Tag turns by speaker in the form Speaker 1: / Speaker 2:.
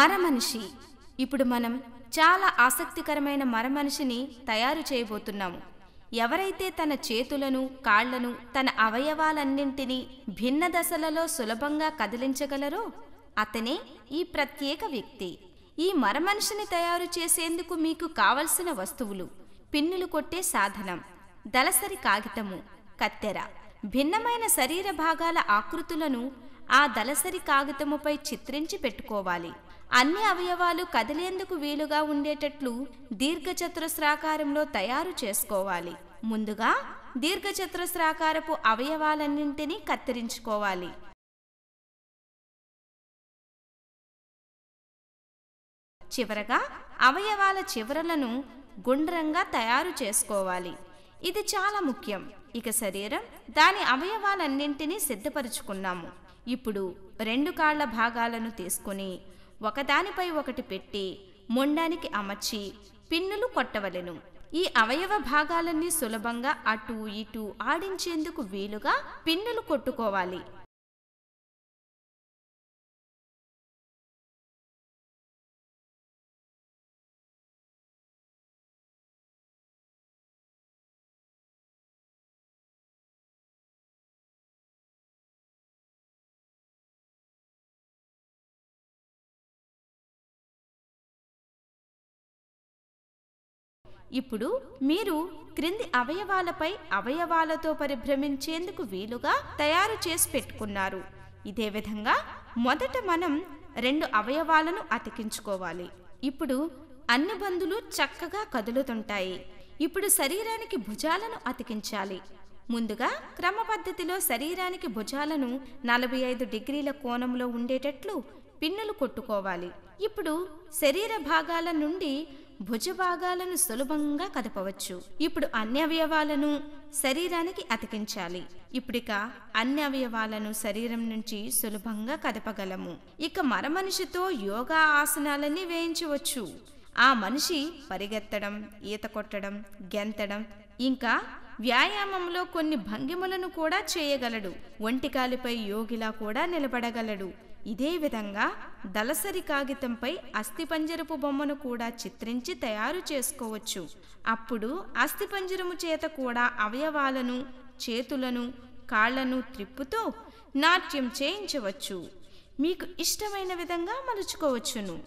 Speaker 1: మరమనిషి ఇప్పుడు మనం చాలా ఆసక్తికరమైన మరమనిషిని తయారు చేయబోతున్నాము ఎవరైతే తన చేతులను కాళ్లను తన అవయవాలన్నింటినీ భిన్న దశలలో సులభంగా కదిలించగలరో అతనే ఈ ప్రత్యేక వ్యక్తి ఈ మరమనిషిని తయారు చేసేందుకు మీకు కావలసిన వస్తువులు పిన్నులు కొట్టే సాధనం దళసరి కాగితము కత్తెర భిన్నమైన శరీర భాగాల ఆకృతులను ఆ దలసరి కాగితముపై చిత్రించి పెట్టుకోవాలి అన్ని అవయవాలు కదిలేందుకు వీలుగా ఉండేటట్లు దీర్ఘచతురస్రాకారంలో తయారు చేసుకోవాలి ముందుగా దీర్ఘచతురస్రాకారపు అవయవాలన్నింటినీ
Speaker 2: కత్తిరించుకోవాలి
Speaker 1: చివరగా అవయవాల చివరలను గుండ్రంగా తయారు చేసుకోవాలి ఇది చాలా ముఖ్యం ఇక శరీరం దాని అవయవాలన్నింటినీ సిద్ధపరుచుకున్నాము ఇప్పుడు రెండు కాళ్ల భాగాలను తీసుకుని ఒకదానిపై ఒకటి పెట్టి మొండానికి అమర్చి పిన్నులు కొట్టవలెను ఈ అవయవ భాగాలన్నీ సులభంగా అటు ఇటు ఆడించేందుకు వీలుగా పిన్నులు
Speaker 2: కొట్టుకోవాలి ఇప్పుడు
Speaker 1: మీరు క్రింది అవయవాలపై అవయవాలతో పరిభ్రమించేందుకు వీలుగా తయారు చేసి పెట్టుకున్నారు ఇదే విధంగా మొదట మనం రెండు అవయవాలను అతికించుకోవాలి ఇప్పుడు అన్ని బంధులు చక్కగా కదులుతుంటాయి ఇప్పుడు శరీరానికి భుజాలను అతికించాలి ముందుగా క్రమపద్ధతిలో శరీరానికి భుజాలను నలభై ఐదు డిగ్రీల కోణంలో ఉండేటట్లు పిన్నులు కొట్టుకోవాలి ఇప్పుడు శరీర భాగాల నుండి భుజభాగాలను సులభంగా కదపవచ్చు ఇప్పుడు అన్ని అవయవాలను శరీరానికి అతికించాలి ఇప్పుడిక అన్ని అవయవాలను శరీరం నుంచి సులభంగా కదపగలము ఇక మరమనిషితో యోగా ఆసనాలన్నీ వేయించవచ్చు ఆ మనిషి పరిగెత్తడం ఈత కొట్టడం గెంతడం ఇంకా వ్యాయామంలో కొన్ని భంగిమలను కూడా చేయగలడు ఒంటికాలిపై యోగిలా కూడా నిలబడగలడు ఇదే విధంగా దళసరి కాగితంపై అస్థిపంజరపు బొమ్మను కూడా చిత్రించి తయారు చేసుకోవచ్చు అప్పుడు అస్థిపంజరము చేత కూడా అవయవాలను చేతులను కాళ్లను త్రిప్పుతూ నాట్యం చేయించవచ్చు మీకు ఇష్టమైన విధంగా మలుచుకోవచ్చును